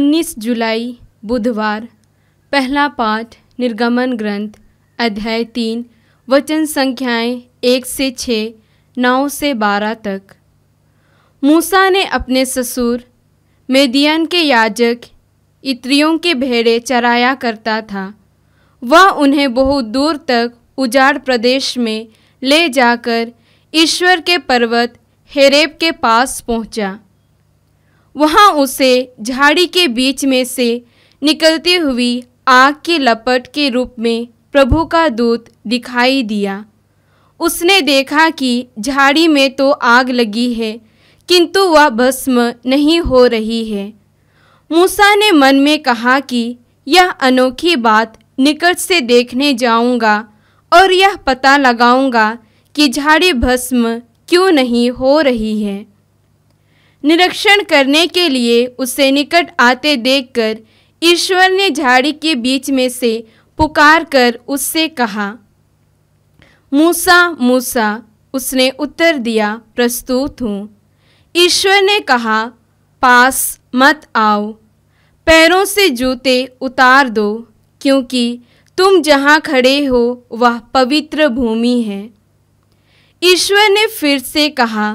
19 जुलाई बुधवार पहला पाठ निर्गमन ग्रंथ अध्याय तीन वचन संख्याएं एक से छः नौ से बारह तक मूसा ने अपने ससुर मेदियन के याजक इत्रियों के भेड़े चराया करता था वह उन्हें बहुत दूर तक उजाड़ प्रदेश में ले जाकर ईश्वर के पर्वत हेरेब के पास पहुंचा। वहां उसे झाड़ी के बीच में से निकलती हुई आग के लपट के रूप में प्रभु का दूत दिखाई दिया उसने देखा कि झाड़ी में तो आग लगी है किंतु वह भस्म नहीं हो रही है मूसा ने मन में कहा कि यह अनोखी बात निकट से देखने जाऊंगा और यह पता लगाऊंगा कि झाड़ी भस्म क्यों नहीं हो रही है निरीक्षण करने के लिए उसे निकट आते देखकर ईश्वर ने झाड़ी के बीच में से पुकार कर उससे कहा मूसा मूसा उसने उत्तर दिया प्रस्तुत हूँ ईश्वर ने कहा पास मत आओ पैरों से जूते उतार दो क्योंकि तुम जहाँ खड़े हो वह पवित्र भूमि है ईश्वर ने फिर से कहा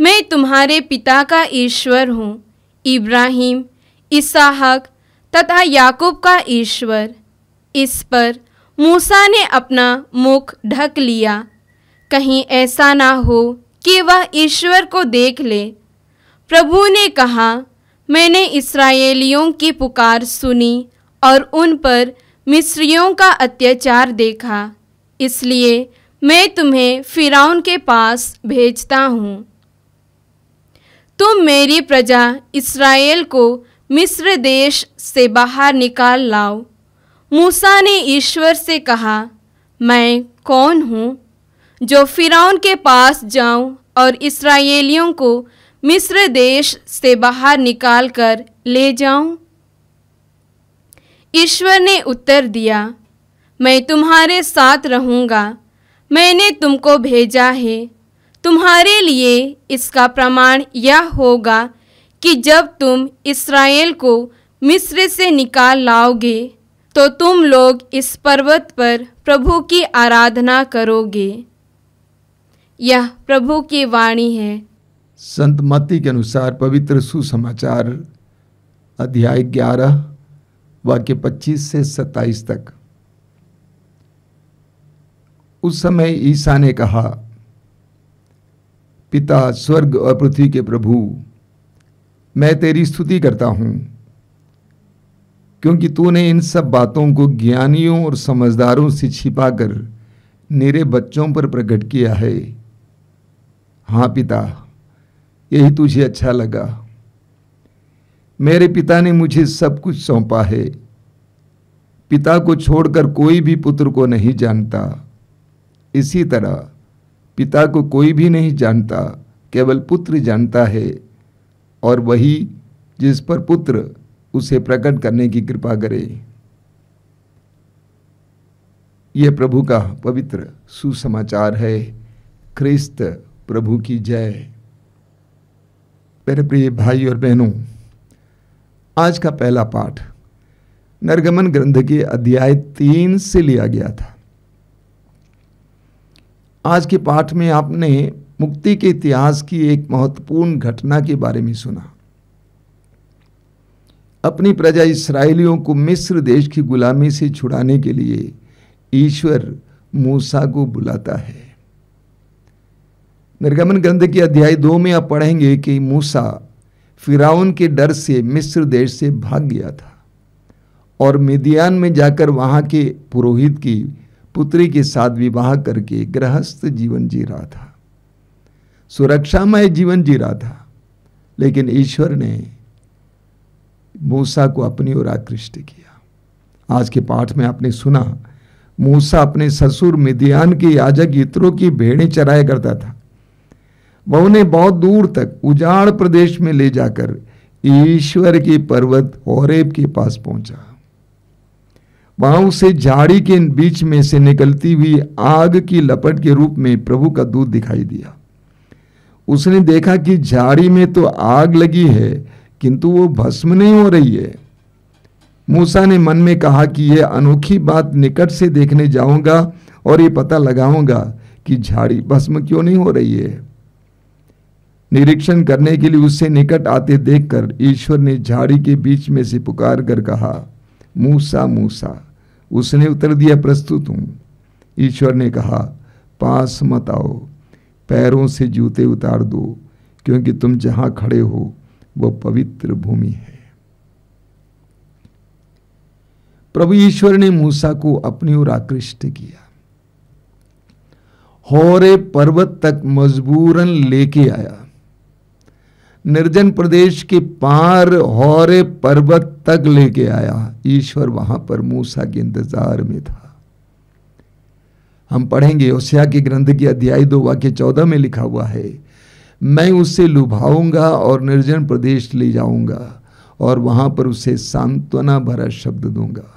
मैं तुम्हारे पिता का ईश्वर हूँ इब्राहिम इसाहक तथा याकूब का ईश्वर इस पर मूसा ने अपना मुख ढक लिया कहीं ऐसा ना हो कि वह ईश्वर को देख ले प्रभु ने कहा मैंने इसराइलियों की पुकार सुनी और उन पर मिस्रियों का अत्याचार देखा इसलिए मैं तुम्हें फिराउन के पास भेजता हूँ तुम मेरी प्रजा इसराइल को मिस्र देश से बाहर निकाल लाओ मूसा ने ईश्वर से कहा मैं कौन हूँ जो फिरौन के पास जाऊँ और इसराइलियों को मिस्र देश से बाहर निकाल कर ले जाऊँ ईश्वर ने उत्तर दिया मैं तुम्हारे साथ रहूँगा मैंने तुमको भेजा है तुम्हारे लिए इसका प्रमाण यह होगा कि जब तुम इसराइल को मिस्र से निकाल लाओगे तो तुम लोग इस पर्वत पर प्रभु की आराधना करोगे यह प्रभु की वाणी है संत मती के अनुसार पवित्र सुसमाचार अध्याय 11 वाक्य 25 से 27 तक उस समय ईसा ने कहा पिता स्वर्ग और पृथ्वी के प्रभु मैं तेरी स्तुति करता हूँ क्योंकि तूने इन सब बातों को ज्ञानियों और समझदारों से छिपाकर मेरे बच्चों पर प्रकट किया है हाँ पिता यही तुझे अच्छा लगा मेरे पिता ने मुझे सब कुछ सौंपा है पिता को छोड़कर कोई भी पुत्र को नहीं जानता इसी तरह पिता को कोई भी नहीं जानता केवल पुत्र जानता है और वही जिस पर पुत्र उसे प्रकट करने की कृपा करे यह प्रभु का पवित्र सुसमाचार है ख्रिस्त प्रभु की जय मेरे प्रिय भाई और बहनों आज का पहला पाठ नरगमन ग्रंथ के अध्याय तीन से लिया गया था आज के पाठ में आपने मुक्ति के इतिहास की एक महत्वपूर्ण घटना के बारे में सुना अपनी प्रजा इसराइलियों को मिस्र देश की गुलामी से छुड़ाने के लिए ईश्वर मूसा को बुलाता है निर्गमन ग्रंथ के अध्याय दो में आप पढ़ेंगे कि मूसा फिराउन के डर से मिस्र देश से भाग गया था और मिदियान में जाकर वहां के पुरोहित की पुत्री के साथ विवाह करके गृहस्थ जीवन जी रहा था सुरक्षामय जीवन जी रहा था लेकिन ईश्वर ने मूसा को अपनी ओर आकृष्ट किया आज के पाठ में आपने सुना मूसा अपने ससुर मिदियान के याजक इत्रों की भेड़ें चराया करता था वह उन्हें बहुत दूर तक उजाड़ प्रदेश में ले जाकर ईश्वर के पर्वत औरेब के पास पहुंचा वहां उसे झाड़ी के बीच में से निकलती हुई आग की लपट के रूप में प्रभु का दूध दिखाई दिया उसने देखा कि झाड़ी में तो आग लगी है किंतु वो भस्म नहीं हो रही है मूसा ने मन में कहा कि यह अनोखी बात निकट से देखने जाऊंगा और ये पता लगाऊंगा कि झाड़ी भस्म क्यों नहीं हो रही है निरीक्षण करने के लिए उससे निकट आते देखकर ईश्वर ने झाड़ी के बीच में से पुकार कर कहा मूसा मूसा उसने उत्तर दिया प्रस्तुत हूँ ईश्वर ने कहा पास मत आओ पैरों से जूते उतार दो क्योंकि तुम जहाँ खड़े हो वह पवित्र भूमि है प्रभु ईश्वर ने मूसा को अपनी ओर आकृष्ट किया होरे पर्वत तक मजबूरन लेके आया निर्जन प्रदेश के पार हौरे पर्वत तक लेके आया ईश्वर वहां पर मूसा के इंतजार में था हम पढ़ेंगे ओसिया के ग्रंथ की अध्याय दो वाक्य चौदह में लिखा हुआ है मैं उसे लुभाऊंगा और निर्जन प्रदेश ले जाऊंगा और वहां पर उसे सांत्वना भरा शब्द दूंगा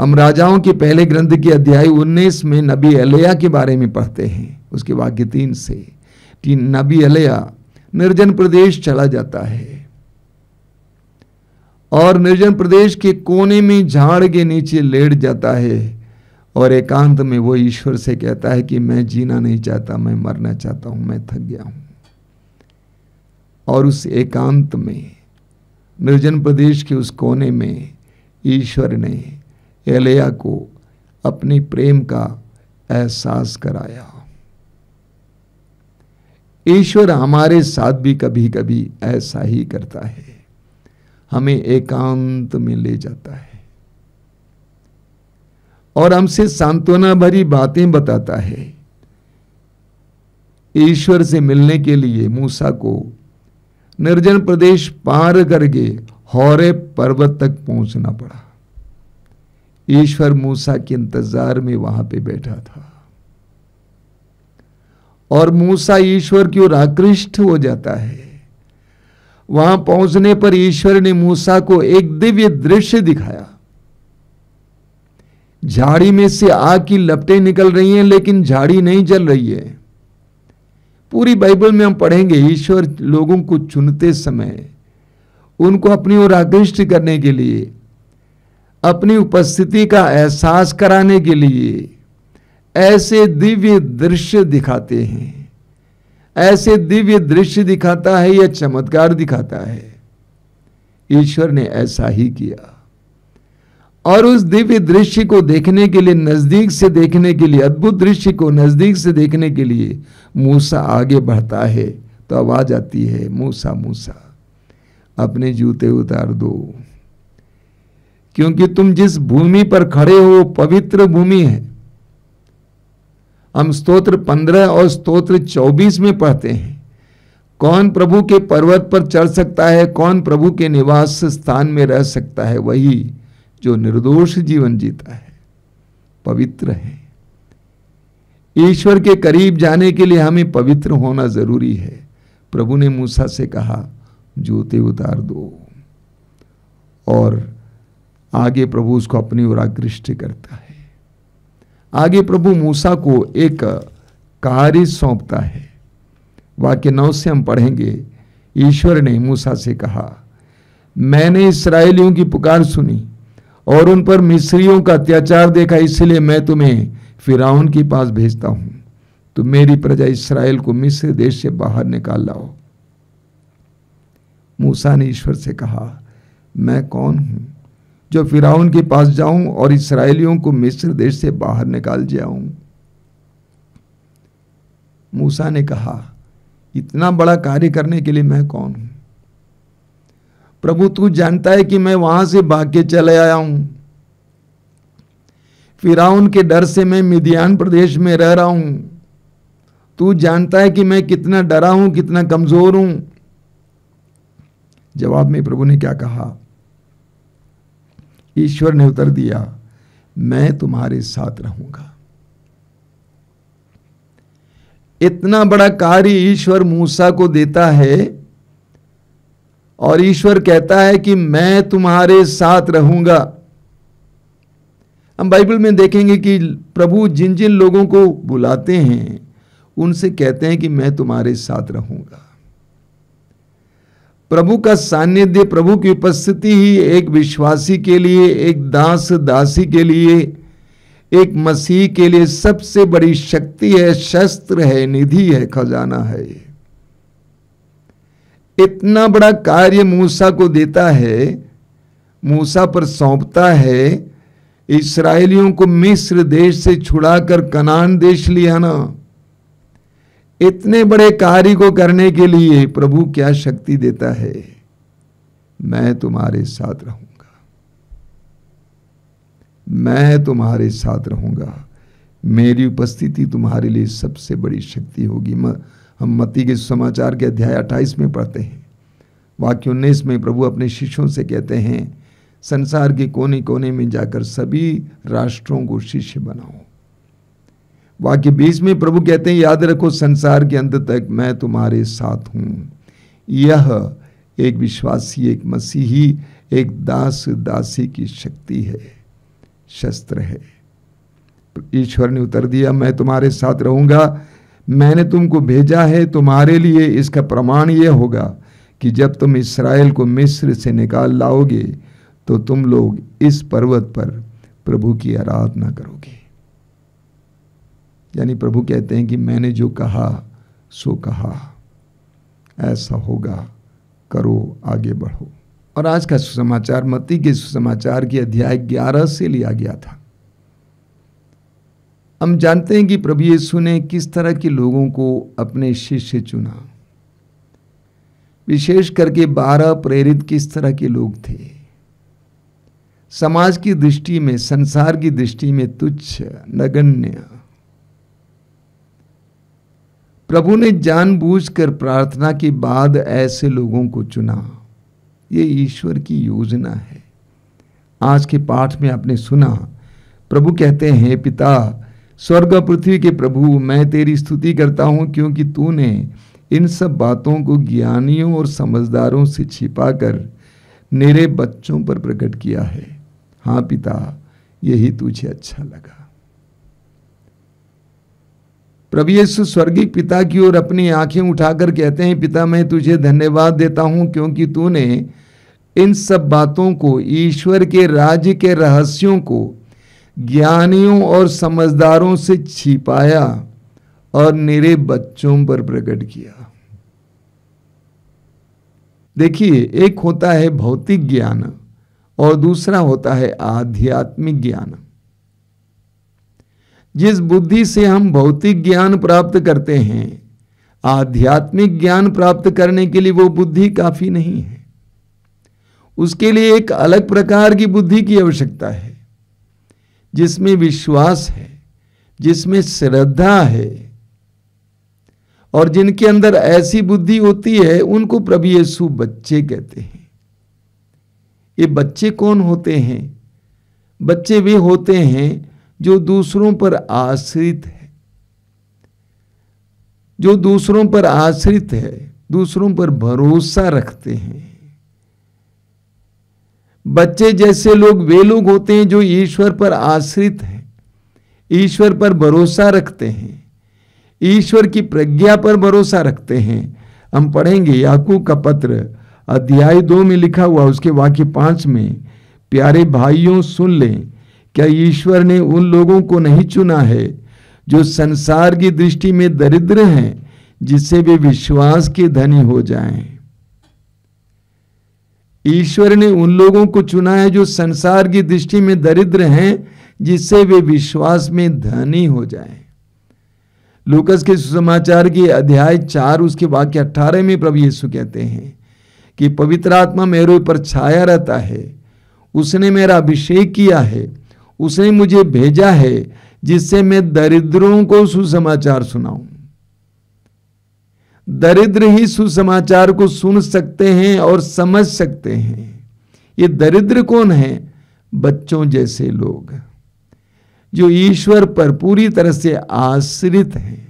हम राजाओं के पहले ग्रंथ के अध्याय 19 में नबी अलिया के बारे में पढ़ते हैं उसके वाक्य तीन से कि नबी अलया निर्जन प्रदेश चला जाता है और निर्जन प्रदेश के कोने में झाड़ के नीचे लेट जाता है और एकांत में वो ईश्वर से कहता है कि मैं जीना नहीं चाहता मैं मरना चाहता हूं मैं थक गया हूं और उस एकांत में निर्जन प्रदेश के उस कोने में ईश्वर ने एलिया को अपने प्रेम का एहसास कराया ईश्वर हमारे साथ भी कभी कभी ऐसा ही करता है हमें एकांत में ले जाता है और हमसे सांत्वना भरी बातें बताता है ईश्वर से मिलने के लिए मूसा को निर्जन प्रदेश पार करके हौरे पर्वत तक पहुंचना पड़ा ईश्वर मूसा के इंतजार में वहां पे बैठा था और मूसा ईश्वर की ओर आकृष्ट हो जाता है वहां पहुंचने पर ईश्वर ने मूसा को एक दिव्य दृश्य दिखाया झाड़ी में से आग की लपटें निकल रही हैं लेकिन झाड़ी नहीं जल रही है पूरी बाइबल में हम पढ़ेंगे ईश्वर लोगों को चुनते समय उनको अपनी ओर आकृष्ट करने के लिए अपनी उपस्थिति का एहसास कराने के लिए ऐसे दिव्य दृश्य दिखाते हैं ऐसे दिव्य दृश्य दिखाता है या चमत्कार दिखाता है ईश्वर ने ऐसा ही किया और उस दिव्य दृश्य को देखने के लिए नजदीक से देखने के लिए अद्भुत दृश्य को नजदीक से देखने के लिए मूसा आगे बढ़ता है तो आवाज आती है मूसा मूसा अपने जूते उतार दो क्योंकि तुम जिस भूमि पर खड़े हो पवित्र भूमि है हम स्तोत्र पंद्रह और स्तोत्र चौबीस में पढ़ते हैं कौन प्रभु के पर्वत पर चढ़ सकता है कौन प्रभु के निवास स्थान में रह सकता है वही जो निर्दोष जीवन जीता है पवित्र है ईश्वर के करीब जाने के लिए हमें पवित्र होना जरूरी है प्रभु ने मूसा से कहा जूते उतार दो और आगे प्रभु उसको अपनी ओर आकृष्ट करता है आगे प्रभु मूसा को एक कार्य सौंपता है वाक्य नौ से हम पढ़ेंगे ईश्वर ने मूसा से कहा मैंने इसराइलियों की पुकार सुनी और उन पर मिस्रियों का अत्याचार देखा इसलिए मैं तुम्हें फिराउन के पास भेजता हूं तो मेरी प्रजा इसराइल को मिस्र देश से बाहर निकाल लाओ मूसा ने ईश्वर से कहा मैं कौन हूं जो फिराउन के पास जाऊं और इसराइलियों को मिस्र देश से बाहर निकाल जाऊं मूसा ने कहा इतना बड़ा कार्य करने के लिए मैं कौन हूं प्रभु तू जानता है कि मैं वहां से भाग के चले आया हूं फिराउन के डर से मैं मिदियान प्रदेश में रह रहा हूं तू जानता है कि मैं कितना डरा हूं कितना कमजोर हूं जवाब में प्रभु ने क्या कहा ईश्वर ने उतर दिया मैं तुम्हारे साथ रहूंगा इतना बड़ा कार्य ईश्वर मूसा को देता है और ईश्वर कहता है कि मैं तुम्हारे साथ रहूंगा हम बाइबल में देखेंगे कि प्रभु जिन जिन लोगों को बुलाते हैं उनसे कहते हैं कि मैं तुम्हारे साथ रहूंगा प्रभु का सानिध्य प्रभु की उपस्थिति ही एक विश्वासी के लिए एक दास दासी के लिए एक मसीह के लिए सबसे बड़ी शक्ति है शस्त्र है निधि है खजाना है इतना बड़ा कार्य मूसा को देता है मूसा पर सौंपता है इसराइलियों को मिस्र देश से छुड़ाकर कनान देश ले आना इतने बड़े कार्य को करने के लिए प्रभु क्या शक्ति देता है मैं तुम्हारे साथ रहूंगा मैं तुम्हारे साथ रहूंगा मेरी उपस्थिति तुम्हारे लिए सबसे बड़ी शक्ति होगी हम मती के समाचार के अध्याय 28 में पढ़ते हैं वाक्य उन्नीस में प्रभु अपने शिष्यों से कहते हैं संसार के कोने कोने में जाकर सभी राष्ट्रों को शिष्य बनाओ वाक्य बीस में प्रभु कहते हैं याद रखो संसार के अंत तक मैं तुम्हारे साथ हूँ यह एक विश्वासी एक मसीही एक दास दासी की शक्ति है शस्त्र है ईश्वर ने उत्तर दिया मैं तुम्हारे साथ रहूँगा मैंने तुमको भेजा है तुम्हारे लिए इसका प्रमाण यह होगा कि जब तुम इसराइल को मिस्र से निकाल लाओगे तो तुम लोग इस पर्वत पर प्रभु की आराधना करोगे यानी प्रभु कहते हैं कि मैंने जो कहा सो कहा ऐसा होगा करो आगे बढ़ो और आज का सुसमाचार मती के सुसमाचार की अध्याय 11 से लिया गया था हम जानते हैं कि प्रभु यीशु ने किस तरह के लोगों को अपने शिष्य चुना विशेष करके बारह प्रेरित किस तरह के लोग थे समाज की दृष्टि में संसार की दृष्टि में तुच्छ नगण्य प्रभु ने जानबूझकर प्रार्थना के बाद ऐसे लोगों को चुना ये ईश्वर की योजना है आज के पाठ में आपने सुना प्रभु कहते हैं पिता स्वर्ग पृथ्वी के प्रभु मैं तेरी स्तुति करता हूँ क्योंकि तूने इन सब बातों को ज्ञानियों और समझदारों से छिपाकर मेरे बच्चों पर प्रकट किया है हाँ पिता यही तुझे अच्छा लगा प्रभु यीशु स्वर्गीय पिता की ओर अपनी आंखें उठाकर कहते हैं पिता मैं तुझे धन्यवाद देता हूं क्योंकि तूने इन सब बातों को ईश्वर के राज्य के रहस्यों को ज्ञानियों और समझदारों से छिपाया और निरे बच्चों पर प्रकट किया देखिए एक होता है भौतिक ज्ञान और दूसरा होता है आध्यात्मिक ज्ञान जिस बुद्धि से हम भौतिक ज्ञान प्राप्त करते हैं आध्यात्मिक ज्ञान प्राप्त करने के लिए वो बुद्धि काफ़ी नहीं है उसके लिए एक अलग प्रकार की बुद्धि की आवश्यकता है जिसमें विश्वास है जिसमें श्रद्धा है और जिनके अंदर ऐसी बुद्धि होती है उनको प्रभु यीशु बच्चे कहते हैं ये बच्चे कौन होते हैं बच्चे वे होते हैं जो दूसरों पर आश्रित है जो दूसरों पर आश्रित है दूसरों पर भरोसा रखते हैं बच्चे जैसे लोग वे लोग होते हैं जो ईश्वर पर आश्रित हैं ईश्वर पर भरोसा रखते हैं ईश्वर की प्रज्ञा पर भरोसा रखते हैं हम पढ़ेंगे याकू का पत्र अध्याय दो में लिखा हुआ उसके वाक्य पांच में प्यारे भाइयों सुन लें क्या ईश्वर ने उन लोगों को नहीं चुना है जो संसार की दृष्टि में दरिद्र हैं जिससे वे विश्वास के धनी हो जाएं ईश्वर ने उन लोगों को चुना है जो संसार की दृष्टि में दरिद्र हैं जिससे वे विश्वास में धनी हो जाएं लूकस के सुसमाचार के अध्याय चार उसके वाक्य अठारह में प्रभु यीशु कहते हैं कि पवित्र आत्मा मेरे ऊपर छाया रहता है उसने मेरा अभिषेक किया है उसने मुझे भेजा है जिससे मैं दरिद्रों को सुसमाचार सुनाऊं दरिद्र ही सुसमाचार को सुन सकते हैं और समझ सकते हैं ये दरिद्र कौन है बच्चों जैसे लोग जो ईश्वर पर पूरी तरह से आश्रित हैं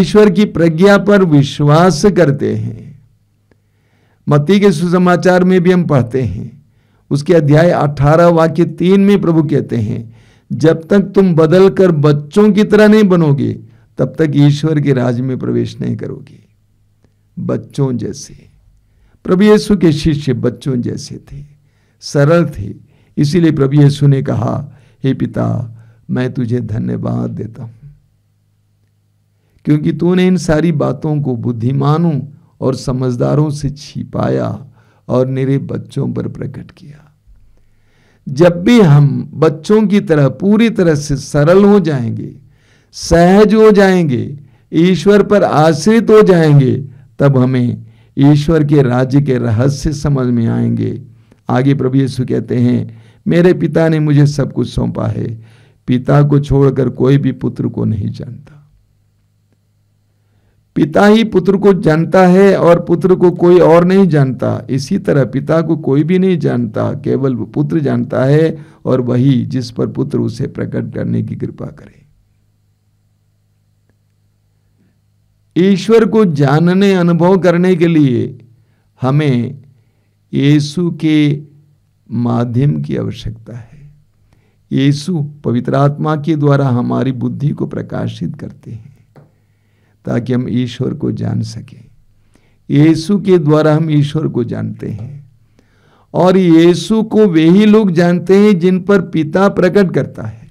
ईश्वर की प्रज्ञा पर विश्वास करते हैं मती के सुसमाचार में भी हम पढ़ते हैं उसके अध्याय अठारह वाक्य तीन में प्रभु कहते हैं जब तक तुम बदल कर बच्चों की तरह नहीं बनोगे तब तक ईश्वर के राज में प्रवेश नहीं करोगे बच्चों जैसे प्रभु यीशु के शिष्य बच्चों जैसे थे सरल थे इसीलिए प्रभु यीशु ने कहा हे पिता मैं तुझे धन्यवाद देता हूं क्योंकि तूने इन सारी बातों को बुद्धिमानों और समझदारों से छिपाया और मेरे बच्चों पर प्रकट किया जब भी हम बच्चों की तरह पूरी तरह से सरल हो जाएंगे सहज हो जाएंगे ईश्वर पर आश्रित हो जाएंगे तब हमें ईश्वर के राज्य के रहस्य समझ में आएंगे आगे प्रभु यीशु कहते हैं मेरे पिता ने मुझे सब कुछ सौंपा है पिता को छोड़कर कोई भी पुत्र को नहीं जानता पिता ही पुत्र को जानता है और पुत्र को कोई और नहीं जानता इसी तरह पिता को कोई भी नहीं जानता केवल पुत्र जानता है और वही जिस पर पुत्र उसे प्रकट करने की कृपा करे ईश्वर को जानने अनुभव करने के लिए हमें यीशु के माध्यम की आवश्यकता है यीशु पवित्र आत्मा के द्वारा हमारी बुद्धि को प्रकाशित करते हैं ताकि हम ईश्वर को जान सकें यीशु के द्वारा हम ईश्वर को जानते हैं और यीशु को वे ही लोग जानते हैं जिन पर पिता प्रकट करता है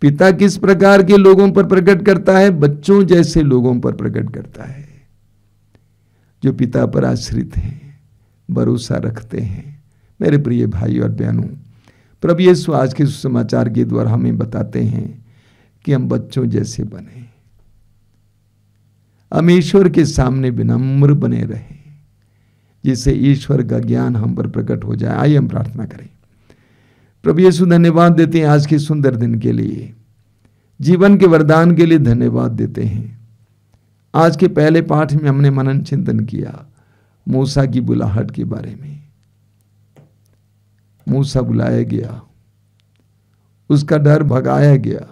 पिता किस प्रकार के लोगों पर प्रकट करता है बच्चों जैसे लोगों पर प्रकट करता है जो पिता पर आश्रित हैं भरोसा रखते हैं मेरे प्रिय भाई और बहनों प्रभु यीशु आज के सुसमाचार के द्वारा हमें बताते हैं कि हम बच्चों जैसे बने हम ईश्वर के सामने विनम्र बने रहे जिससे ईश्वर का ज्ञान हम पर प्रकट हो जाए आइए हम प्रार्थना करें प्रभु यीशु धन्यवाद देते हैं आज के सुंदर दिन के लिए जीवन के वरदान के लिए धन्यवाद देते हैं आज के पहले पाठ में हमने मनन चिंतन किया मूसा की बुलाहट के बारे में मूसा बुलाया गया उसका डर भगाया गया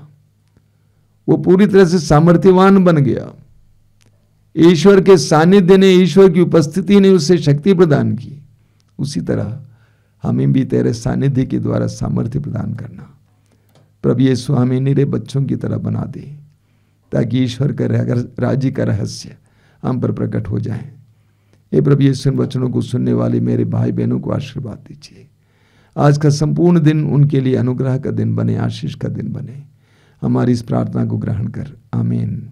वो पूरी तरह से सामर्थ्यवान बन गया ईश्वर के सानिध्य ने ईश्वर की उपस्थिति ने उसे शक्ति प्रदान की उसी तरह हमें भी तेरे सानिध्य के द्वारा सामर्थ्य प्रदान करना प्रभु यीशु हमें निरे बच्चों की तरह बना दे ताकि ईश्वर का राज्य का रहस्य हम पर प्रकट हो जाए ये प्रभु यीशु वचनों को सुनने वाले मेरे भाई बहनों को आशीर्वाद दीजिए आज का संपूर्ण दिन उनके लिए अनुग्रह का दिन बने आशीष का दिन बने हमारी इस प्रार्थना को ग्रहण कर आमीन